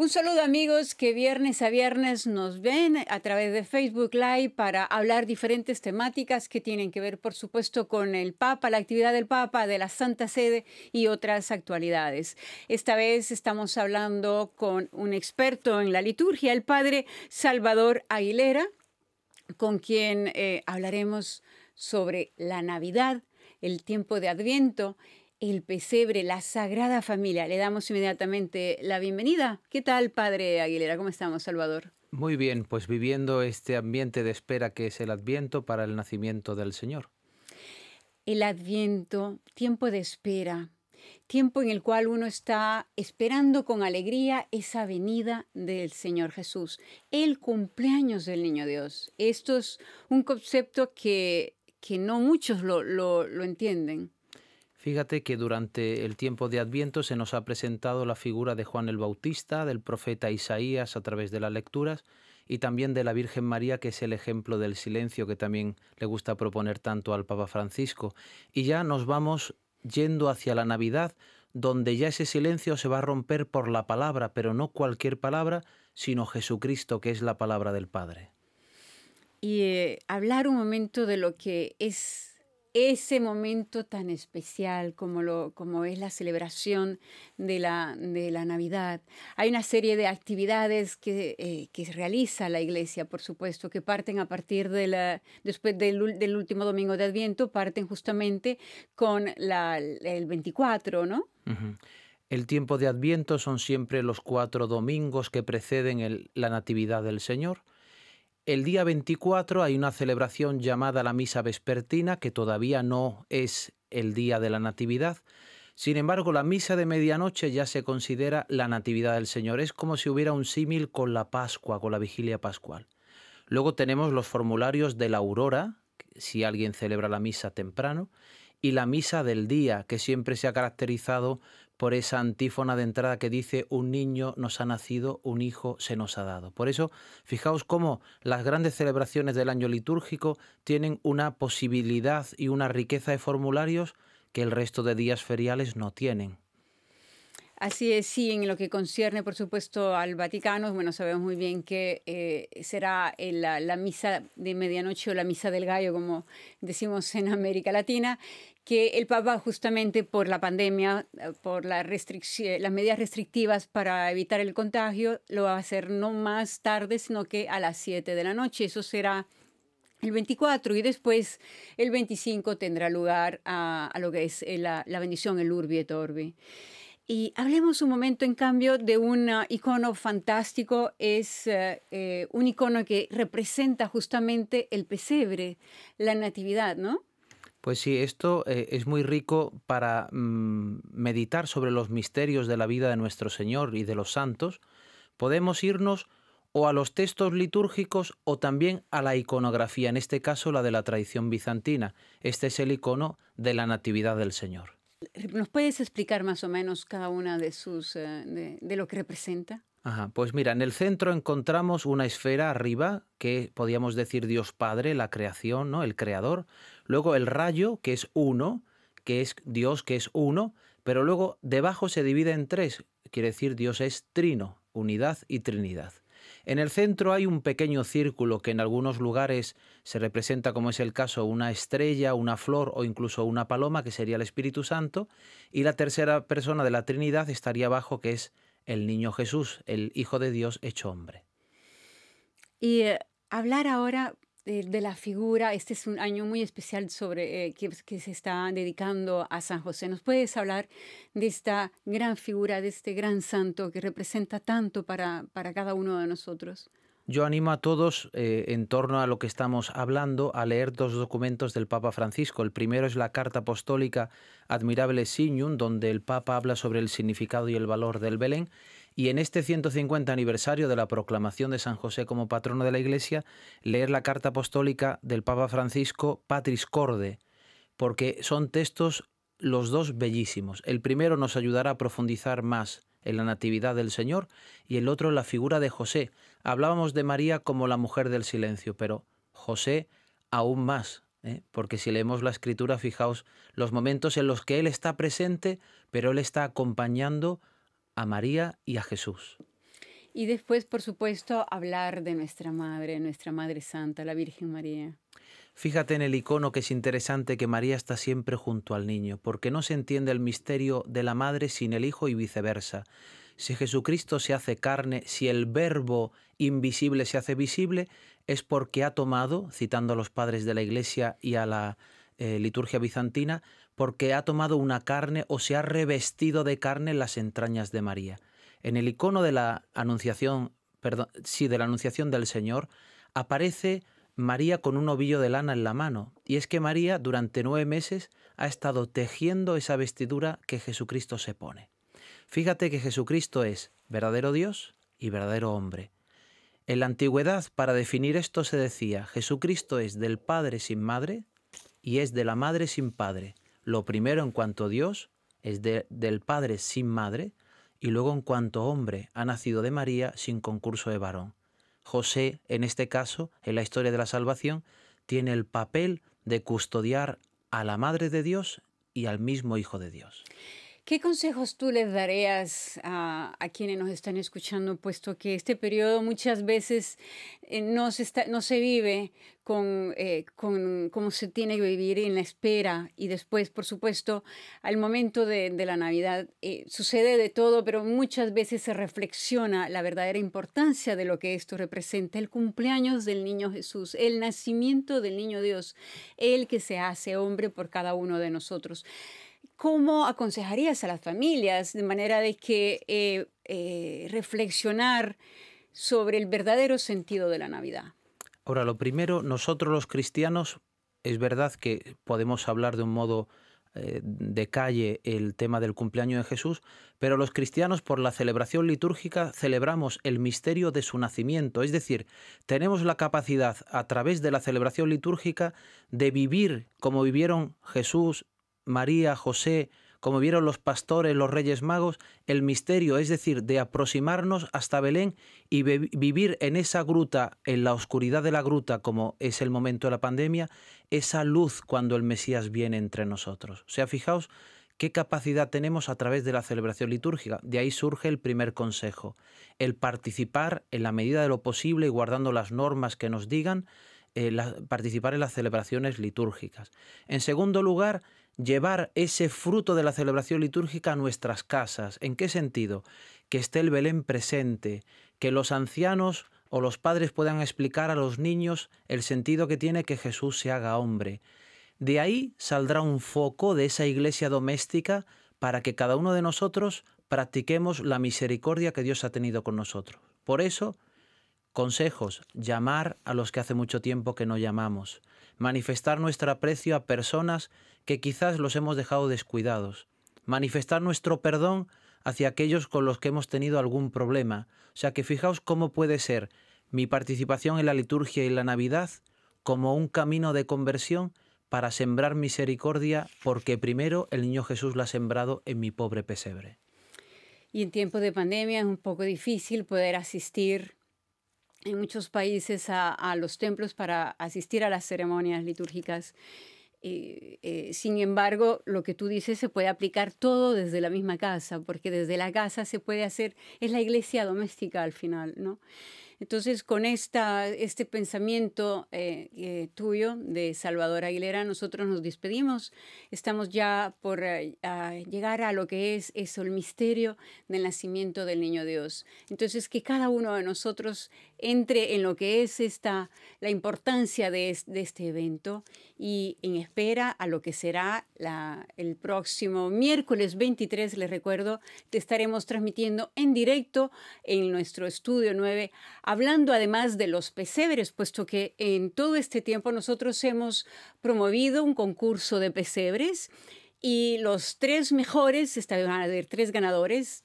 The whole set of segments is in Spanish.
Un saludo amigos que viernes a viernes nos ven a través de Facebook Live para hablar diferentes temáticas que tienen que ver por supuesto con el Papa, la actividad del Papa, de la Santa Sede y otras actualidades. Esta vez estamos hablando con un experto en la liturgia, el Padre Salvador Aguilera, con quien eh, hablaremos sobre la Navidad, el tiempo de Adviento el pesebre, la Sagrada Familia. Le damos inmediatamente la bienvenida. ¿Qué tal, Padre Aguilera? ¿Cómo estamos, Salvador? Muy bien, pues viviendo este ambiente de espera que es el adviento para el nacimiento del Señor. El adviento, tiempo de espera, tiempo en el cual uno está esperando con alegría esa venida del Señor Jesús, el cumpleaños del Niño Dios. Esto es un concepto que, que no muchos lo, lo, lo entienden. Fíjate que durante el tiempo de Adviento se nos ha presentado la figura de Juan el Bautista, del profeta Isaías a través de las lecturas y también de la Virgen María, que es el ejemplo del silencio que también le gusta proponer tanto al Papa Francisco. Y ya nos vamos yendo hacia la Navidad, donde ya ese silencio se va a romper por la palabra, pero no cualquier palabra, sino Jesucristo, que es la palabra del Padre. Y eh, hablar un momento de lo que es ese momento tan especial como, como es la celebración de la, de la Navidad. Hay una serie de actividades que, eh, realiza la Iglesia, por supuesto, que parten a partir de la, después del, último domingo de Adviento, parten justamente con el 24, ¿no? El tiempo de Adviento son siempre los cuatro domingos que preceden la Natividad del Señor. El día 24 hay una celebración llamada la Misa Vespertina, que todavía no es el día de la Natividad. Sin embargo, la misa de medianoche ya se considera la Natividad del Señor. Es como si hubiera un símil con la Pascua, con la vigilia pascual. Luego tenemos los formularios de la aurora, si alguien celebra la misa temprano, y la misa del día, que siempre se ha caracterizado por esa antífona de entrada que dice, un niño nos ha nacido, un hijo se nos ha dado. Por eso, fijaos cómo las grandes celebraciones del año litúrgico tienen una posibilidad y una riqueza de formularios que el resto de días feriales no tienen. Así es, sí, en lo que concierne, por supuesto, al Vaticano, bueno, sabemos muy bien que eh, será la, misa de medianoche o la misa del gallo, como decimos en América Latina, que el Papa justamente por la pandemia, eh, por las medidas restrictivas para evitar el contagio, lo va a hacer no más tarde, sino que a las 7 de la noche. Eso será el 24 y después el 25 tendrá lugar a, lo que es eh, la, la bendición, el Urbi et Orbi. Y hablemos un momento, en cambio, de un ah, icono fantástico. Es eh, eh, un icono que representa justamente el pesebre, la natividad, ¿no? Pues sí, esto eh, es muy rico para mm, meditar sobre los misterios de la vida de nuestro Señor y de los santos. Podemos irnos o a los textos litúrgicos o también a la iconografía, en este caso la de la tradición bizantina. Este es el icono de la Natividad del Señor. ¿Nos puedes explicar más o menos cada una de sus eh, de, lo que representa? pues mira, en el centro encontramos una esfera arriba que podríamos decir Dios Padre, la creación, El creador. Luego el rayo, que es uno, que es Dios, que es uno, pero luego debajo se divide en tres, quiere decir Dios es trino, unidad y trinidad. En el centro hay un pequeño círculo que en algunos lugares se representa, como es el caso, una estrella, una flor o incluso una paloma, que sería el Espíritu Santo, y la tercera persona de la Trinidad estaría abajo, que es el niño Jesús, el Hijo de Dios hecho hombre. Y eh, hablar ahora de, la figura. Este es un año muy especial sobre eh, que, se está dedicando a San José. ¿Nos puedes hablar de esta gran figura, de este gran santo que representa tanto para, cada uno de nosotros? Yo animo a todos, eh, en torno a lo que estamos hablando, a leer dos documentos del Papa Francisco. El primero es la carta apostólica Admirable Signum, donde el Papa habla sobre el significado y el valor del Belén y en este 150 aniversario de la proclamación de San José como patrono de la Iglesia, leer la carta apostólica del Papa Francisco Patris Corde, porque son textos los dos bellísimos. El primero nos ayudará a profundizar más en la Natividad del Señor y el otro en la figura de José. Hablábamos de María como la mujer del silencio, pero José aún más, ¿eh? porque si leemos la escritura, fijaos los momentos en los que Él está presente, pero Él está acompañando a María y a Jesús. Y después, por supuesto, hablar de nuestra Madre, nuestra Madre Santa, la Virgen María. Fíjate en el icono que es interesante que María está siempre junto al niño, porque no se entiende el misterio de la Madre sin el Hijo y viceversa. Si Jesucristo se hace carne, si el verbo invisible se hace visible, es porque ha tomado, citando a los padres de la Iglesia y a la eh, liturgia bizantina, porque ha tomado una carne o se ha revestido de carne las entrañas de María. En el icono de la Anunciación, sí, de la Anunciación del Señor, aparece María con un ovillo de lana en la mano. Y es que María durante nueve meses ha estado tejiendo esa vestidura que Jesucristo se pone. Fíjate que Jesucristo es verdadero Dios y verdadero hombre. En la antigüedad, para definir esto se decía, Jesucristo es del Padre sin madre y es de la madre sin padre. Lo primero en cuanto Dios es del Padre sin madre, y luego en cuanto hombre ha nacido de María sin concurso de varón. José, en este caso, en la historia de la salvación, tiene el papel de custodiar a la Madre de Dios y al mismo Hijo de Dios. ¿Qué consejos tú les darías a, quienes nos están escuchando, puesto que este periodo muchas veces eh, no, se vive eh, con, cómo se tiene que vivir en la espera y después, por supuesto, al momento de, la Navidad eh, sucede de todo, pero muchas veces se reflexiona la verdadera importancia de lo que esto representa, el cumpleaños del niño Jesús, el nacimiento del niño Dios, el que se hace hombre por cada uno de nosotros. ¿Cómo aconsejarías a las familias de manera de que eh, eh, reflexionar sobre el verdadero sentido de la Navidad? Ahora, lo primero, nosotros los cristianos, es verdad que podemos hablar de un modo eh, de calle el tema del cumpleaños de Jesús, pero los cristianos por la celebración litúrgica celebramos el misterio de su nacimiento, es decir, tenemos la capacidad a través de la celebración litúrgica de vivir como vivieron Jesús María, José, como vieron los pastores, los reyes magos, el misterio, es decir, de aproximarnos hasta Belén y vivir en esa gruta, en la oscuridad de la gruta, como es el momento de la pandemia, esa luz cuando el Mesías viene entre nosotros. O sea, fijaos qué capacidad tenemos a través de la celebración litúrgica. De ahí surge el primer consejo, el participar en la medida de lo posible y guardando las normas que nos digan, eh, participar en las celebraciones litúrgicas. En segundo lugar, llevar ese fruto de la celebración litúrgica a nuestras casas. ¿En qué sentido? Que esté el Belén presente, que los ancianos o los padres puedan explicar a los niños el sentido que tiene que Jesús se haga hombre. De ahí saldrá un foco de esa iglesia doméstica para que cada uno de nosotros practiquemos la misericordia que Dios ha tenido con nosotros. Por eso, consejos, llamar a los que hace mucho tiempo que no llamamos, manifestar nuestro aprecio a personas que quizás los hemos dejado descuidados, manifestar nuestro perdón hacia aquellos con los que hemos tenido algún problema. O sea que fijaos cómo puede ser mi participación en la liturgia y la Navidad como un camino de conversión para sembrar misericordia, porque primero el niño Jesús la ha sembrado en mi pobre pesebre. Y en tiempos de pandemia es un poco difícil poder asistir en muchos países a, los templos para asistir a las ceremonias litúrgicas. Eh, eh, sin embargo, lo que tú dices se puede aplicar todo desde la misma casa, porque desde la casa se puede hacer, es la iglesia doméstica al final, ¿no? Entonces, con esta, este pensamiento eh, tuyo de Salvador Aguilera, nosotros nos despedimos. Estamos ya por llegar a lo que es eso, el misterio del nacimiento del Niño Dios. Entonces, que cada uno de nosotros entre en lo que es esta, la importancia de, este evento y en espera a lo que será el próximo miércoles 23, les recuerdo, te estaremos transmitiendo en directo en nuestro estudio 9, hablando además de los pesebres, puesto que en todo este tiempo nosotros hemos promovido un concurso de pesebres y los tres mejores, esta van a haber tres ganadores,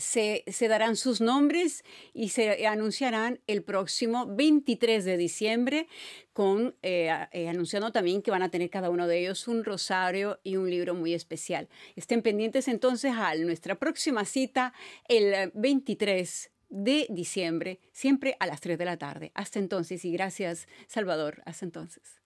se, darán sus nombres y se anunciarán el próximo 23 de diciembre, con, eh, eh, anunciando también que van a tener cada uno de ellos un rosario y un libro muy especial. Estén pendientes entonces a nuestra próxima cita el 23 de diciembre, siempre a las 3 de la tarde. Hasta entonces y gracias Salvador, hasta entonces.